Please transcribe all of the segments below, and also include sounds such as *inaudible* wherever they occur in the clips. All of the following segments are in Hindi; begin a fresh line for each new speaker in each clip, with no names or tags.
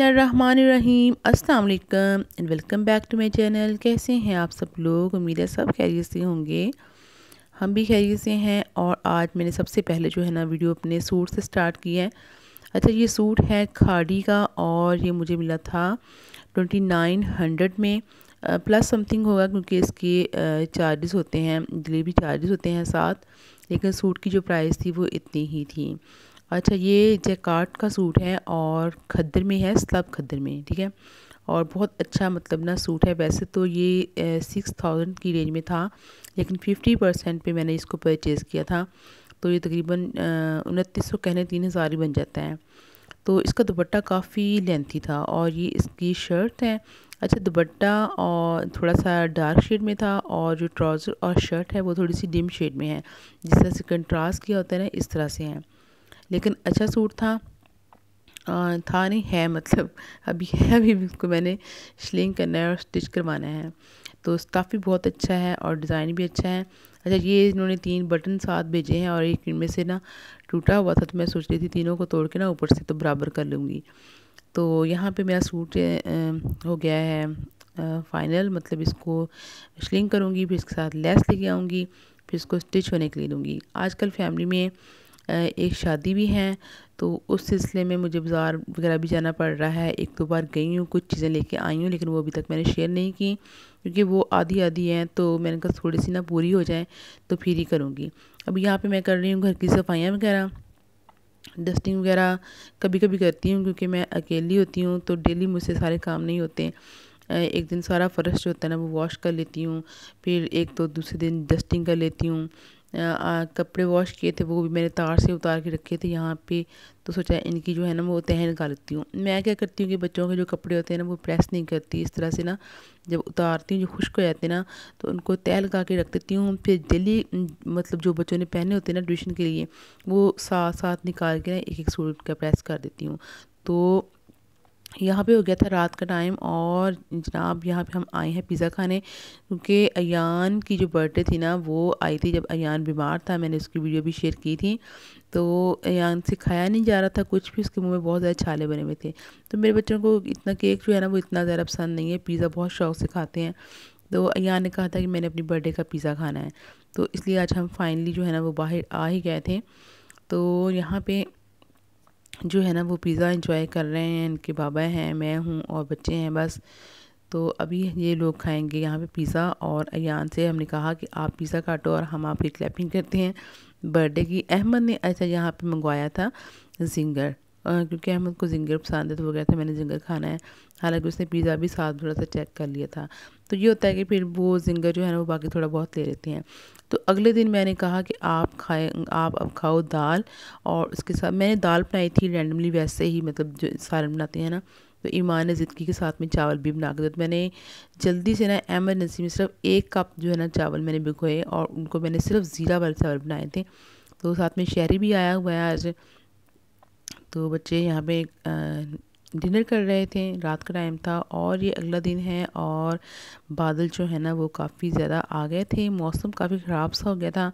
रहीम अस्सलाम वालेकुम and welcome back to my channel कैसे हैं आप सब लोग उम्मीद है सब खैरियत से होंगे हम भी खैरियत से हैं और आज मैंने सबसे पहले जो है ना वीडियो अपने सूट से स्टार्ट किया है अच्छा ये सूट है खाड़ी का और ये मुझे मिला था ट्वेंटी नाइन हंड्रेड में प्लस समथिंग होगा क्योंकि इसके चार्जेस होते हैं डिलीवरी चार्जेस होते हैं साथ लेकिन सूट की जो प्राइस थी वो इतनी ही थी अच्छा ये जैकार्ड का सूट है और खद्दर में है स्लब खद्दर में ठीक है और बहुत अच्छा मतलब ना सूट है वैसे तो ये सिक्स थाउजेंड की रेंज में था लेकिन फिफ्टी परसेंट पर मैंने इसको परचेज़ किया था तो ये तकरीबन उनतीस सौ कहने तीन हज़ार ही बन जाता है तो इसका दुपट्टा काफ़ी लेंथी था और ये इसकी शर्ट है अच्छा दुपट्टा और थोड़ा सा डार्क शेड में था और जो ट्राउज़र और शर्ट है वो थोड़ी सी डिम शेड में है जिस तरह से कंट्रास्ट किया होता है ना इस तरह से है लेकिन अच्छा सूट था आ, था नहीं है मतलब अभी है अभी उसको मैंने स्लिंग करना है और स्टिच करवाना है तो स्टफ़ भी बहुत अच्छा है और डिज़ाइन भी अच्छा है अच्छा ये इन्होंने तीन बटन साथ भेजे हैं और एक इनमें से ना टूटा हुआ था तो मैं सोच रही थी तीनों को तोड़ के ना ऊपर से तो बराबर कर लूँगी तो यहाँ पे मेरा सूट हो गया है फाइनल मतलब इसको स्लिंग करूँगी फिर इसके साथ लेस लेके आऊँगी फिर इसको स्टिच होने के लिए दूँगी आजकल फैमिली में एक शादी भी है तो उस सिलसिले में मुझे बाज़ार वगैरह भी जाना पड़ रहा है एक दो बार गई हूँ कुछ चीज़ें लेके आई हूँ लेकिन वो अभी तक मैंने शेयर नहीं की क्योंकि वो आधी आधी हैं तो मैंने कहा थोड़ी सी ना पूरी हो जाए तो फिर ही करूँगी अब यहाँ पर मैं कर रही हूँ घर की सफाइयाँ वगैरह डस्टिंग वगैरह कभी कभी करती हूँ क्योंकि मैं अकेली होती हूँ तो डेली मुझसे सारे काम नहीं होते एक दिन सारा फर्श जो होता है ना वो वॉश कर लेती हूँ फिर एक तो दूसरे दिन डस्टिंग कर लेती हूँ कपड़े वॉश किए थे वो भी मैंने तार से उतार के रखे थे यहाँ पे तो सोचा इनकी जो है ना वो तह निकाल लेती हूँ मैं क्या करती हूँ कि बच्चों के जो कपड़े होते हैं ना वो प्रेस नहीं करती इस तरह से ना जब उतारती हूँ जो खुश्क हो जाते हैं ना तो उनको तह लगा के रख देती हूँ फिर डेली मतलब जो बच्चों ने पहने होते हैं ना ट्यूशन के लिए वो साथ साथ निकाल के ना एक एक सूट का प्रेस कर देती हूँ तो यहाँ पे हो गया था रात का टाइम और जनाब यहाँ पे हम आए हैं पिज़्ज़ा खाने क्योंकि अयान की जो बर्थडे थी ना वो आई थी जब अयान बीमार था मैंने उसकी वीडियो भी शेयर की थी तो अयान से खाया नहीं जा रहा था कुछ भी उसके मुंह में बहुत ज़्यादा छाले बने हुए थे तो मेरे बच्चों को इतना केक जो है ना वो इतना ज़्यादा पसंद नहीं है पिज़्ज़ा बहुत शौक से खाते हैं तो अयान ने कहा था कि मैंने अपनी बर्थडे का पिज़्ज़ा खाना है तो इसलिए आज हम फाइनली जो है ना वो बाहर आ ही गए थे तो यहाँ पर जो है ना वो पिज़्ज़ा इंजॉय कर रहे हैं इनके बाबा हैं मैं हूँ और बच्चे हैं बस तो अभी ये लोग खाएंगे यहाँ पे पिज़्ज़ा और अयान से हमने कहा कि आप पिज़्ज़ा काटो और हम आपकी क्लैपिंग करते हैं बर्थडे की अहमद ने अच्छा यहाँ पे मंगवाया था जिंगर क्योंकि अहमद को जिंगर पसंद है तो वो कहते हैं मैंने जिंगर खाना है हालांकि उसने पिज़्ज़ा भी साथ थोड़ा सा चेक कर लिया था तो ये होता है कि फिर वो जिंगर जो है ना वो बाकी थोड़ा बहुत ले लेते हैं तो अगले दिन मैंने कहा कि आप खाए आप अब खाओ दाल और उसके साथ मैंने दाल बनाई थी रैंडमली वैसे ही मतलब जो सारे बनाते हैं ना तो ईमान ने ज़िदगी के साथ में चावल भी बना के दिया तो मैंने जल्दी से ना एमरजेंसी में सिर्फ एक कप जो है ना चावल मैंने भिगोए और उनको मैंने सिर्फ ज़ीरा वाले चावल बनाए थे तो साथ में शहरी भी आया हुआ है आज तो बच्चे यहाँ पे डिनर कर रहे थे रात का टाइम था और ये अगला दिन है और बादल जो है ना वो काफ़ी ज़्यादा आ गए थे मौसम काफ़ी ख़राब सा हो गया था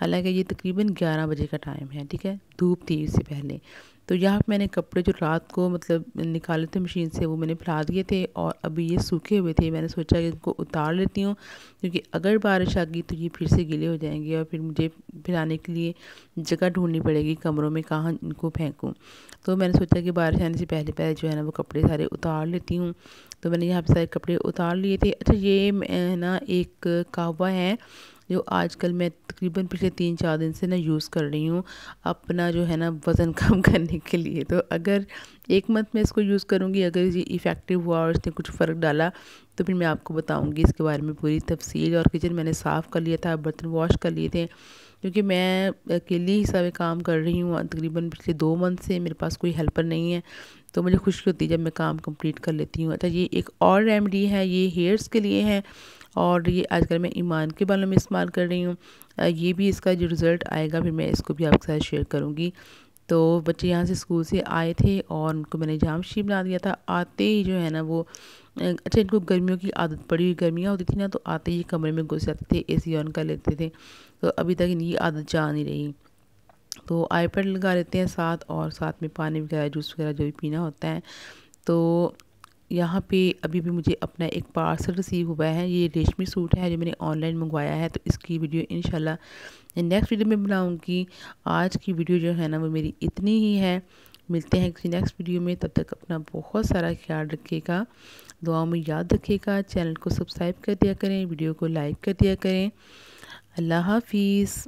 हालांकि ये तकरीबन 11 बजे का टाइम है ठीक है धूप थी इससे पहले तो यहाँ मैंने कपड़े जो रात को मतलब निकाले थे मशीन से वो मैंने फैला दिए थे और अभी ये सूखे हुए थे मैंने सोचा कि इनको उतार लेती हूँ क्योंकि अगर बारिश आ गई तो ये फिर से गीले हो जाएंगे और फिर मुझे फिलाने के लिए जगह ढूंढनी पड़ेगी कमरों में कहाँ इनको फेंकूँ तो मैंने सोचा कि बारिश आने से पहले पहले जो है ना वो कपड़े सारे उतार लेती हूँ तो मैंने यहाँ पे सारे कपड़े उतार लिए थे अच्छा ये है ना एक कावा है जो आजकल मैं तकरीबन पिछले तीन चार दिन से ना यूज़ कर रही हूँ अपना जो है ना वज़न *laughs* कम करने के लिए तो अगर एक मंथ में इसको यूज़ करूँगी अगर ये इफ़ेक्टिव हुआ और इसने कुछ फ़र्क डाला तो फिर मैं आपको बताऊँगी इसके बारे में पूरी तफसील और किचन मैंने साफ़ कर लिया था बर्तन वॉश कर लिए थे क्योंकि मैं अकेली ही सारे काम कर रही हूँ तकरीबन पिछले दो मंथ से मेरे पास कोई हेल्पर नहीं है तो मुझे खुशी होती है जब मैं काम कंप्लीट कर लेती हूँ अच्छा ये एक और रेमडी है ये हेयर्स के लिए है और ये आजकल मैं ईमान के बालों में इस्तेमाल कर रही हूँ ये भी इसका जो रिज़ल्ट आएगा फिर मैं इसको भी आपके साथ शेयर करूँगी तो बच्चे यहाँ से स्कूल से आए थे और उनको मैंने जाम शीप बना दिया था आते ही जो है ना वो अच्छा इनको गर्मियों की आदत पड़ी हुई गर्मियाँ होती थी ना तो आते ही कमरे में घुस जाते थे ए सी ऑन कर लेते थे तो अभी तक इनकी आदत जा नहीं रही तो आईपैड लगा लेते हैं साथ और साथ में पानी वगैरह जूस वगैरह जो भी पीना होता है तो यहाँ पे अभी भी मुझे अपना एक पार्सल रिसीव हुआ है ये रेशमी सूट है जो मैंने ऑनलाइन मंगवाया है तो इसकी वीडियो इन नेक्स्ट वीडियो में बनाऊँगी आज की वीडियो जो है ना वो मेरी इतनी ही है मिलते हैं किसी नेक्स्ट वीडियो में तब तक अपना बहुत सारा ख्याल रखिएगा दुआओं में याद रखिएगा चैनल को सब्सक्राइब कर दिया करें वीडियो को लाइक कर दिया करें अल्लाह हाफिज़